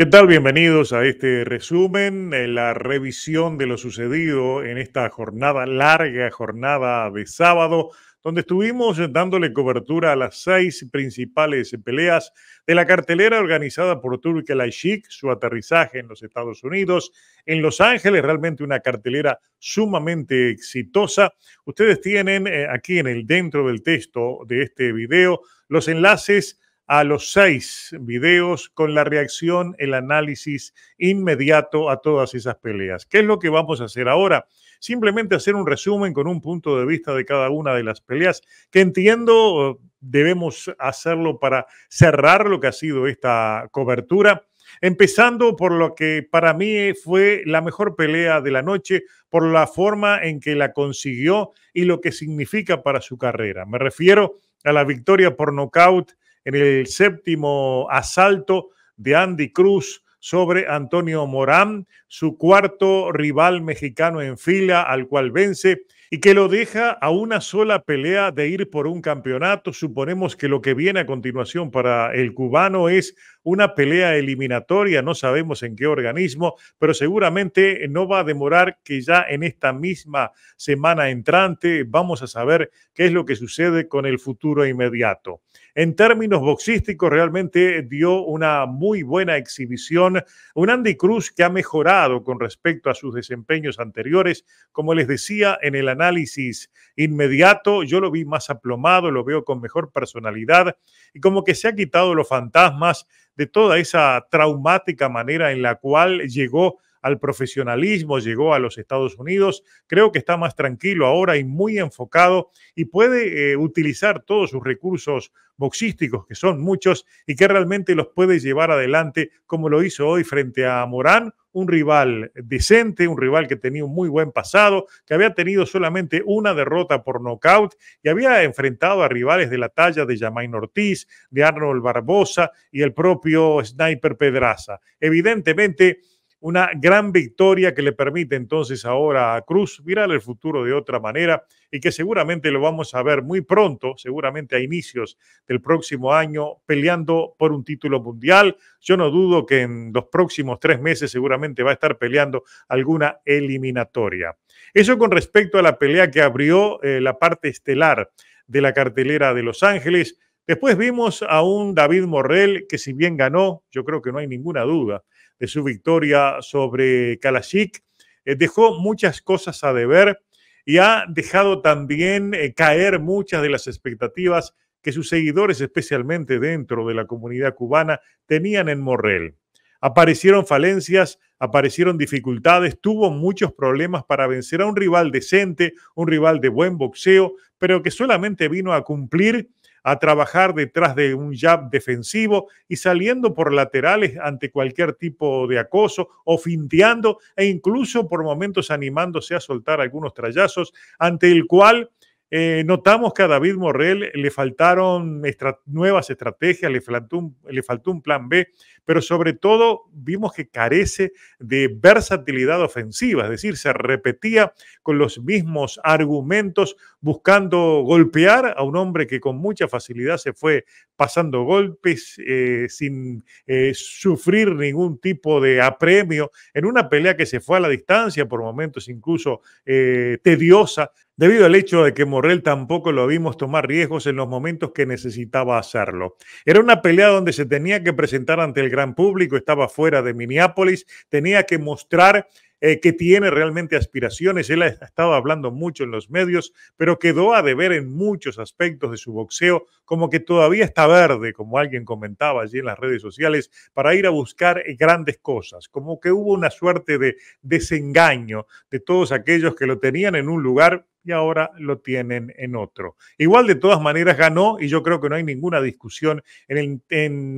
¿Qué tal? Bienvenidos a este resumen, eh, la revisión de lo sucedido en esta jornada larga, jornada de sábado, donde estuvimos dándole cobertura a las seis principales peleas de la cartelera organizada por Turkey Aishik, su aterrizaje en los Estados Unidos, en Los Ángeles, realmente una cartelera sumamente exitosa. Ustedes tienen eh, aquí en el dentro del texto de este video los enlaces a los seis videos con la reacción, el análisis inmediato a todas esas peleas. ¿Qué es lo que vamos a hacer ahora? Simplemente hacer un resumen con un punto de vista de cada una de las peleas, que entiendo eh, debemos hacerlo para cerrar lo que ha sido esta cobertura. Empezando por lo que para mí fue la mejor pelea de la noche, por la forma en que la consiguió y lo que significa para su carrera. Me refiero a la victoria por nocaut en el séptimo asalto de Andy Cruz sobre Antonio Morán, su cuarto rival mexicano en fila al cual vence y que lo deja a una sola pelea de ir por un campeonato. Suponemos que lo que viene a continuación para el cubano es una pelea eliminatoria, no sabemos en qué organismo, pero seguramente no va a demorar que ya en esta misma semana entrante vamos a saber qué es lo que sucede con el futuro inmediato. En términos boxísticos, realmente dio una muy buena exhibición, un Andy Cruz que ha mejorado con respecto a sus desempeños anteriores, como les decía en el análisis inmediato, yo lo vi más aplomado, lo veo con mejor personalidad y como que se ha quitado los fantasmas de toda esa traumática manera en la cual llegó al profesionalismo, llegó a los Estados Unidos, creo que está más tranquilo ahora y muy enfocado y puede eh, utilizar todos sus recursos boxísticos, que son muchos, y que realmente los puede llevar adelante como lo hizo hoy frente a Morán, un rival decente, un rival que tenía un muy buen pasado, que había tenido solamente una derrota por nocaut y había enfrentado a rivales de la talla de Jamain Ortiz, de Arnold Barbosa y el propio Sniper Pedraza. Evidentemente, una gran victoria que le permite entonces ahora a Cruz mirar el futuro de otra manera y que seguramente lo vamos a ver muy pronto, seguramente a inicios del próximo año, peleando por un título mundial. Yo no dudo que en los próximos tres meses seguramente va a estar peleando alguna eliminatoria. Eso con respecto a la pelea que abrió eh, la parte estelar de la cartelera de Los Ángeles. Después vimos a un David Morrell que si bien ganó, yo creo que no hay ninguna duda de su victoria sobre Kalashik. Eh, dejó muchas cosas a deber y ha dejado también eh, caer muchas de las expectativas que sus seguidores, especialmente dentro de la comunidad cubana, tenían en Morrel. Aparecieron falencias, aparecieron dificultades, tuvo muchos problemas para vencer a un rival decente, un rival de buen boxeo, pero que solamente vino a cumplir a trabajar detrás de un jab defensivo y saliendo por laterales ante cualquier tipo de acoso o finteando e incluso por momentos animándose a soltar algunos trayazos, ante el cual eh, notamos que a David Morrell le faltaron nuevas estrategias, le faltó, un, le faltó un plan B, pero sobre todo vimos que carece de versatilidad ofensiva, es decir, se repetía con los mismos argumentos buscando golpear a un hombre que con mucha facilidad se fue pasando golpes, eh, sin eh, sufrir ningún tipo de apremio, en una pelea que se fue a la distancia, por momentos incluso eh, tediosa, debido al hecho de que Morrell tampoco lo vimos tomar riesgos en los momentos que necesitaba hacerlo. Era una pelea donde se tenía que presentar ante el gran público, estaba fuera de Minneapolis, tenía que mostrar eh, que tiene realmente aspiraciones. Él ha estado hablando mucho en los medios, pero quedó a deber en muchos aspectos de su boxeo, como que todavía está verde, como alguien comentaba allí en las redes sociales, para ir a buscar eh, grandes cosas, como que hubo una suerte de desengaño de todos aquellos que lo tenían en un lugar y ahora lo tienen en otro. Igual de todas maneras ganó y yo creo que no hay ninguna discusión en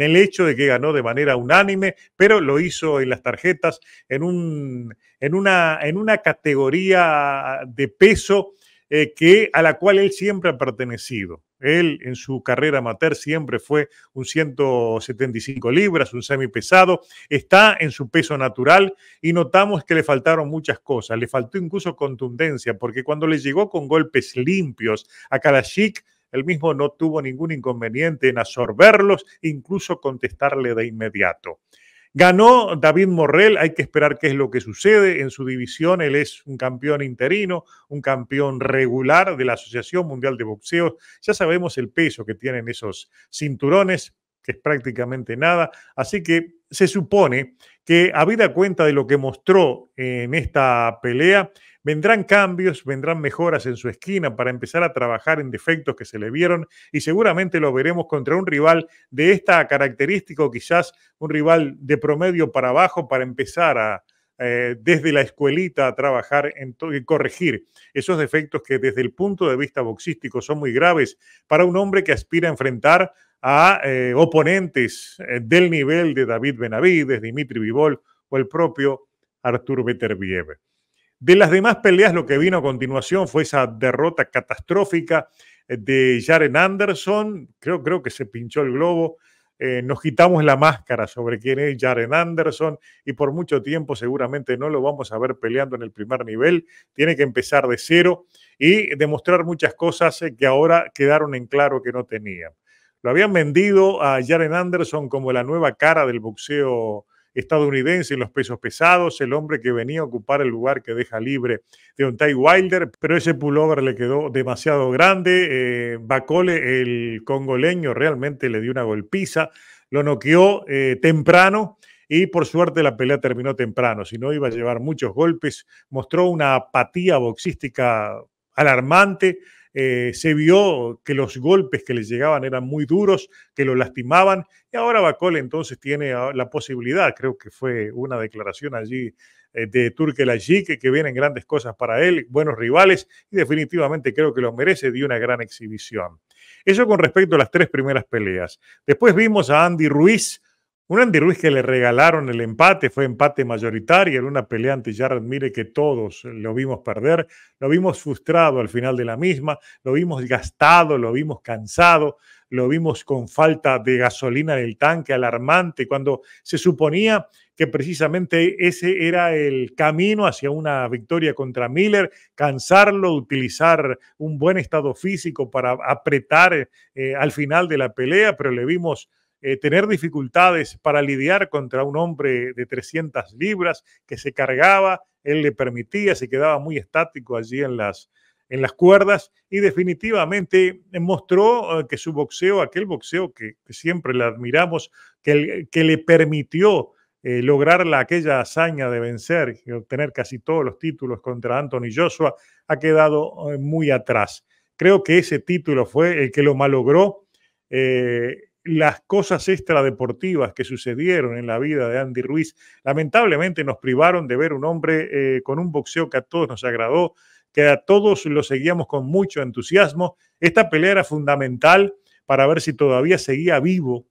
el, hecho de que ganó de manera unánime, pero lo hizo en las tarjetas en, un, en, una, en una categoría de peso eh, que, a la cual él siempre ha pertenecido. Él en su carrera amateur siempre fue un 175 libras, un semipesado, está en su peso natural y notamos que le faltaron muchas cosas, le faltó incluso contundencia, porque cuando le llegó con golpes limpios a Kalashik, él mismo no tuvo ningún inconveniente en absorberlos, incluso contestarle de inmediato. Ganó David Morrell, hay que esperar qué es lo que sucede en su división. Él es un campeón interino, un campeón regular de la Asociación Mundial de Boxeo. Ya sabemos el peso que tienen esos cinturones, que es prácticamente nada. Así que se supone que, habida cuenta de lo que mostró en esta pelea, Vendrán cambios, vendrán mejoras en su esquina para empezar a trabajar en defectos que se le vieron y seguramente lo veremos contra un rival de esta característica o quizás un rival de promedio para abajo para empezar a, eh, desde la escuelita a trabajar en y corregir esos defectos que desde el punto de vista boxístico son muy graves para un hombre que aspira a enfrentar a eh, oponentes eh, del nivel de David Benavides, Dimitri Vivol o el propio Artur Veterbiev. De las demás peleas, lo que vino a continuación fue esa derrota catastrófica eh, de Jaren Anderson. Creo, creo que se pinchó el globo. Eh, nos quitamos la máscara sobre quién es Jaren Anderson y por mucho tiempo seguramente no lo vamos a ver peleando en el primer nivel. Tiene que empezar de cero y demostrar muchas cosas eh, que ahora quedaron en claro que no tenían. Lo habían vendido a Jaren Anderson como la nueva cara del boxeo estadounidense en los pesos pesados, el hombre que venía a ocupar el lugar que deja libre de Ty Wilder, pero ese pullover le quedó demasiado grande. Eh, Bacole, el congoleño, realmente le dio una golpiza, lo noqueó eh, temprano y por suerte la pelea terminó temprano, si no iba a llevar muchos golpes, mostró una apatía boxística alarmante, eh, se vio que los golpes que le llegaban eran muy duros, que lo lastimaban, y ahora Bacol entonces tiene ah, la posibilidad, creo que fue una declaración allí eh, de Turkel allí, que, que vienen grandes cosas para él, buenos rivales, y definitivamente creo que lo merece, dio una gran exhibición. Eso con respecto a las tres primeras peleas. Después vimos a Andy Ruiz un Andy Ruiz que le regalaron el empate, fue empate mayoritario, era una pelea ante Jared Mire que todos lo vimos perder, lo vimos frustrado al final de la misma, lo vimos gastado, lo vimos cansado, lo vimos con falta de gasolina en el tanque, alarmante, cuando se suponía que precisamente ese era el camino hacia una victoria contra Miller, cansarlo, utilizar un buen estado físico para apretar eh, al final de la pelea, pero le vimos eh, tener dificultades para lidiar contra un hombre de 300 libras que se cargaba, él le permitía, se quedaba muy estático allí en las, en las cuerdas y definitivamente mostró eh, que su boxeo, aquel boxeo que, siempre le admiramos, que, que le permitió eh, lograr la, aquella hazaña de vencer y obtener casi todos los títulos contra Anthony Joshua, ha quedado muy atrás. Creo que ese título fue el que lo malogró las cosas extradeportivas que sucedieron en la vida de Andy Ruiz, lamentablemente nos privaron de ver un hombre eh, con un boxeo que a todos nos agradó, que a todos lo seguíamos con mucho entusiasmo. Esta pelea era fundamental para ver si todavía seguía vivo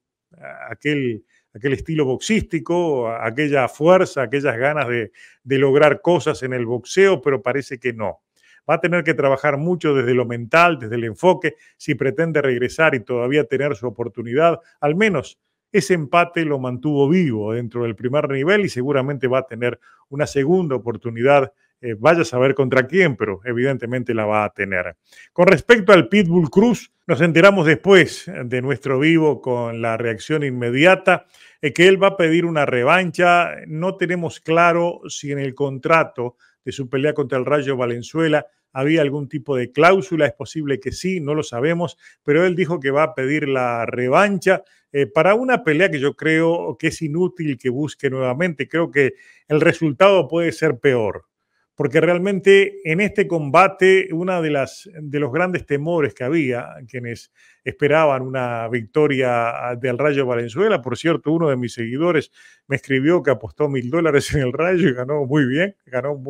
aquel, estilo boxístico, aquella fuerza, aquellas ganas de lograr cosas en el boxeo, pero parece que no. Va a tener que trabajar mucho desde lo mental, desde el enfoque, si pretende regresar y todavía tener su oportunidad, al menos ese empate lo mantuvo vivo dentro del primer nivel y seguramente va a tener una segunda oportunidad. Eh, vaya a saber contra quién, pero evidentemente la va a tener. Con respecto al Pitbull Cruz, nos enteramos después de nuestro vivo con la reacción inmediata eh, que él va a pedir una revancha. No tenemos claro si en el contrato de su pelea contra el Rayo Valenzuela. ¿Había algún tipo de cláusula? Es posible que sí, no lo sabemos, pero él dijo que va a pedir la revancha eh, para una pelea que yo creo que es inútil que busque nuevamente. Creo que el resultado puede ser peor porque realmente en este combate uno de, las, de los grandes temores que había, quienes esperaban una victoria del Rayo Valenzuela, por cierto, uno de mis seguidores me escribió que apostó mil dólares en el Rayo y ganó muy bien, ganó,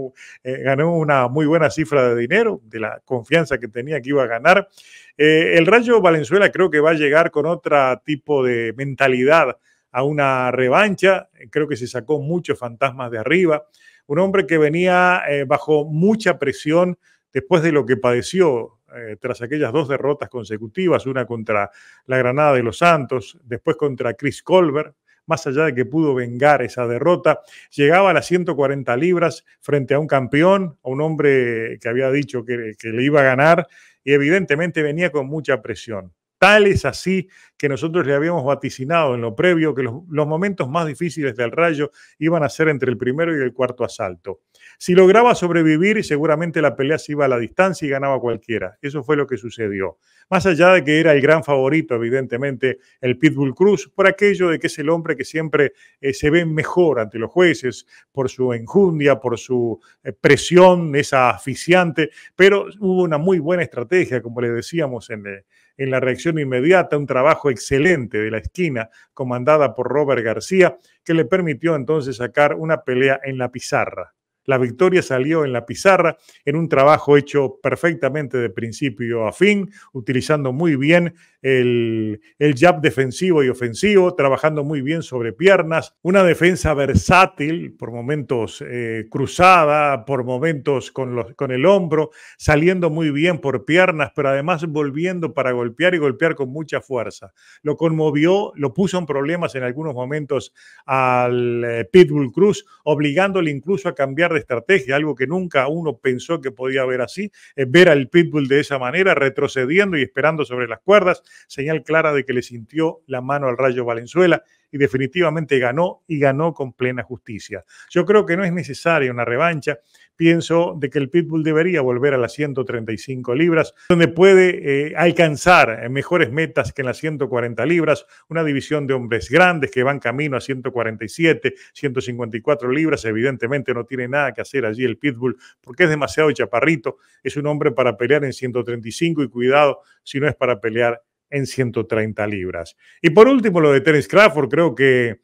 eh, ganó una muy buena cifra de dinero, de la confianza que tenía que iba a ganar. Eh, el Rayo Valenzuela creo que va a llegar con otro tipo de mentalidad a una revancha, creo que se sacó muchos fantasmas de arriba, un hombre que venía eh, bajo mucha presión después de lo que padeció eh, tras aquellas dos derrotas consecutivas, una contra la Granada de los Santos, después contra Chris Colbert, más allá de que pudo vengar esa derrota, llegaba a las 140 libras frente a un campeón, a un hombre que había dicho que le iba a ganar y evidentemente venía con mucha presión. Tal es así que nosotros le habíamos vaticinado en lo previo que los, momentos más difíciles del rayo iban a ser entre el primero y el cuarto asalto. Si lograba sobrevivir, seguramente la pelea se iba a la distancia y ganaba cualquiera. Eso fue lo que sucedió. Más allá de que era el gran favorito, evidentemente, el Pitbull Cruz, por aquello de que es el hombre que siempre eh, se ve mejor ante los jueces, por su enjundia, por su eh, presión, esa aficiante, pero hubo una muy buena estrategia, como le decíamos en eh, la reacción inmediata, un trabajo excelente de la esquina comandada por Robert García, que le permitió entonces sacar una pelea en la pizarra. La victoria salió en la pizarra, en un trabajo hecho perfectamente de principio a fin, utilizando muy bien el, el jab defensivo y ofensivo, trabajando muy bien sobre piernas, una defensa versátil, por momentos eh, cruzada, por momentos con, los, con el hombro, saliendo muy bien por piernas, pero además volviendo para golpear y golpear con mucha fuerza. Lo conmovió, lo puso en problemas en algunos momentos al eh, Pitbull Cruz, obligándole incluso a cambiar de estrategia, algo que nunca uno pensó que podía ver así, ver al pitbull de esa manera, retrocediendo y esperando sobre las cuerdas, señal clara de que le sintió la mano al Rayo Valenzuela y definitivamente ganó y ganó con plena justicia. Yo creo que no es necesaria una revancha, pienso de que el Pitbull debería volver a las 135 libras, donde puede eh, alcanzar eh, mejores metas que en las 140 libras, una división de hombres grandes que van camino a 147, 154 libras, evidentemente no tiene nada que hacer allí el Pitbull porque es demasiado chaparrito, es un hombre para pelear en 135 y cuidado si no es para pelear en 130 libras. Y por último, lo de Terence Crawford, creo que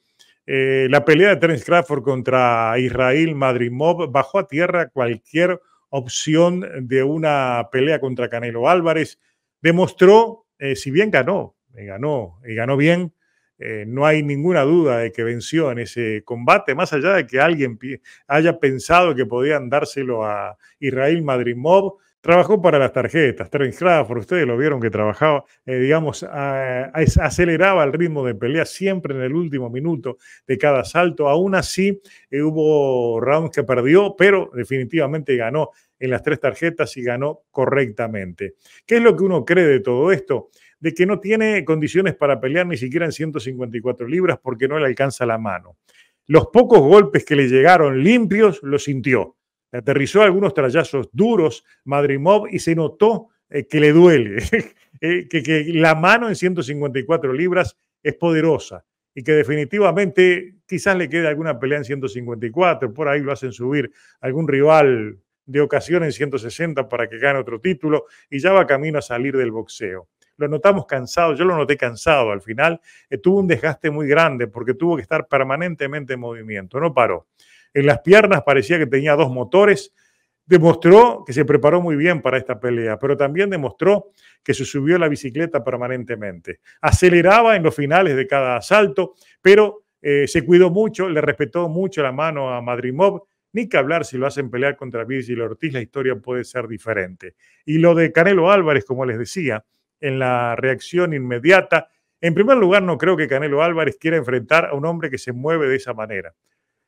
eh, la pelea de Terence Crawford contra Israel Madrimov bajó a tierra cualquier opción de una pelea contra Canelo Álvarez. Demostró, eh, si bien ganó, eh, ganó y ganó bien, no hay ninguna duda de que venció en ese combate, más allá de que alguien haya pensado que podían dárselo a Israel Madrimov. Trabajó para las tarjetas, Terry por ustedes lo vieron que trabajaba, eh, digamos, aceleraba el ritmo de pelea siempre en el último minuto de cada asalto. Aún así, eh, hubo rounds que perdió, pero definitivamente ganó en las tres tarjetas y ganó correctamente. ¿Qué es lo que uno cree de todo esto? de que no tiene condiciones para pelear ni siquiera en 154 libras porque no le alcanza la mano. Los pocos golpes que le llegaron limpios lo sintió aterrizó algunos trayazos duros Madrimov y se notó eh, que le duele, eh, que, la mano en 154 libras es poderosa y que definitivamente quizás le quede alguna pelea en 154, por ahí lo hacen subir algún rival de ocasión en 160 para que gane otro título y ya va camino a salir del boxeo. Lo notamos cansado, yo lo noté cansado al final, eh, tuvo un desgaste muy grande porque tuvo que estar permanentemente en movimiento, no paró en las piernas parecía que tenía dos motores. Demostró que se preparó muy bien para esta pelea, pero también demostró que se subió la bicicleta permanentemente. Aceleraba en los finales de cada asalto, pero eh, se cuidó mucho, le respetó mucho la mano a Madrimov. Ni que hablar si lo hacen pelear contra Virgil Ortiz, la historia puede ser diferente. Y lo de Canelo Álvarez, como les decía, en la reacción inmediata, en primer lugar, no creo que Canelo Álvarez quiera enfrentar a un hombre que se mueve de esa manera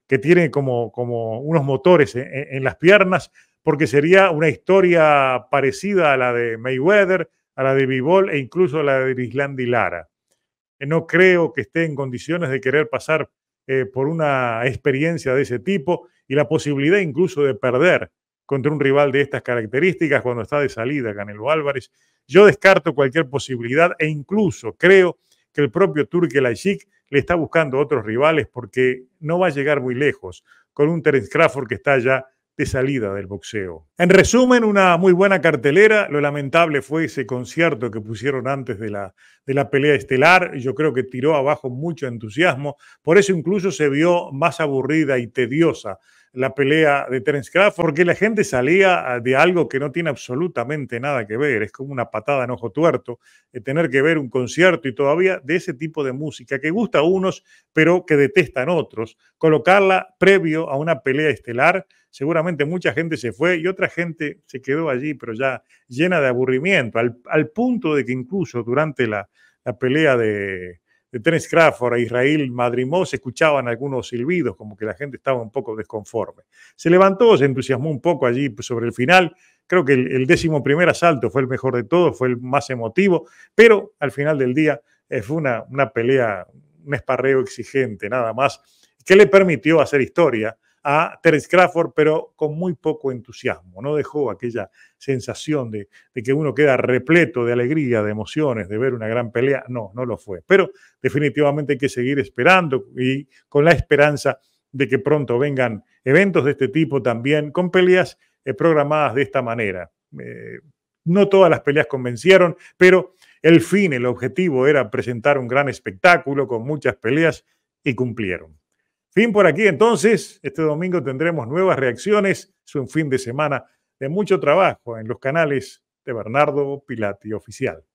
que tiene como, unos motores en, las piernas, porque sería una historia parecida a la de Mayweather, a la de Bivol e incluso a la de Islandi Lara. Eh, no creo que esté en condiciones de querer pasar eh, por una experiencia de ese tipo y la posibilidad incluso de perder contra un rival de estas características cuando está de salida Canelo Álvarez. Yo descarto cualquier posibilidad e incluso creo que el propio Turque le está buscando otros rivales porque no va a llegar muy lejos con un Terence Crawford que está ya de salida del boxeo. En resumen, una muy buena cartelera. Lo lamentable fue ese concierto que pusieron antes de la, de la pelea estelar. Yo creo que tiró abajo mucho entusiasmo. Por eso incluso se vio más aburrida y tediosa la pelea de Terence Craft, porque la gente salía ah, de algo que no tiene absolutamente nada que ver, es como una patada en ojo tuerto, de eh, tener que ver un concierto y todavía de ese tipo de música que gusta a unos, pero que detestan otros, colocarla previo a una pelea estelar, seguramente mucha gente se fue y otra gente se quedó allí, pero ya llena de aburrimiento, al, punto de que incluso durante la pelea de de Terence Crawford a e Israel Madrimó se escuchaban algunos silbidos, como que la gente estaba un poco desconforme. Se levantó, se entusiasmó un poco allí sobre el final. Creo que el, décimo primer asalto fue el mejor de todos, fue el más emotivo, pero al final del día eh, fue una, una pelea, un esparreo exigente, nada más, que le permitió hacer historia a Terence Crawford, pero con muy poco entusiasmo. No dejó aquella sensación de, que uno queda repleto de alegría, de emociones, de ver una gran pelea. No, no lo fue. Pero definitivamente hay que seguir esperando y con la esperanza de que pronto vengan eventos de este tipo también, con peleas eh, programadas de esta manera. Eh, no todas las peleas convencieron, pero el fin, el objetivo era presentar un gran espectáculo con muchas peleas y cumplieron. Fin por aquí entonces. Este domingo tendremos nuevas reacciones. Es un fin de semana de mucho trabajo en los canales de Bernardo Pilati Oficial.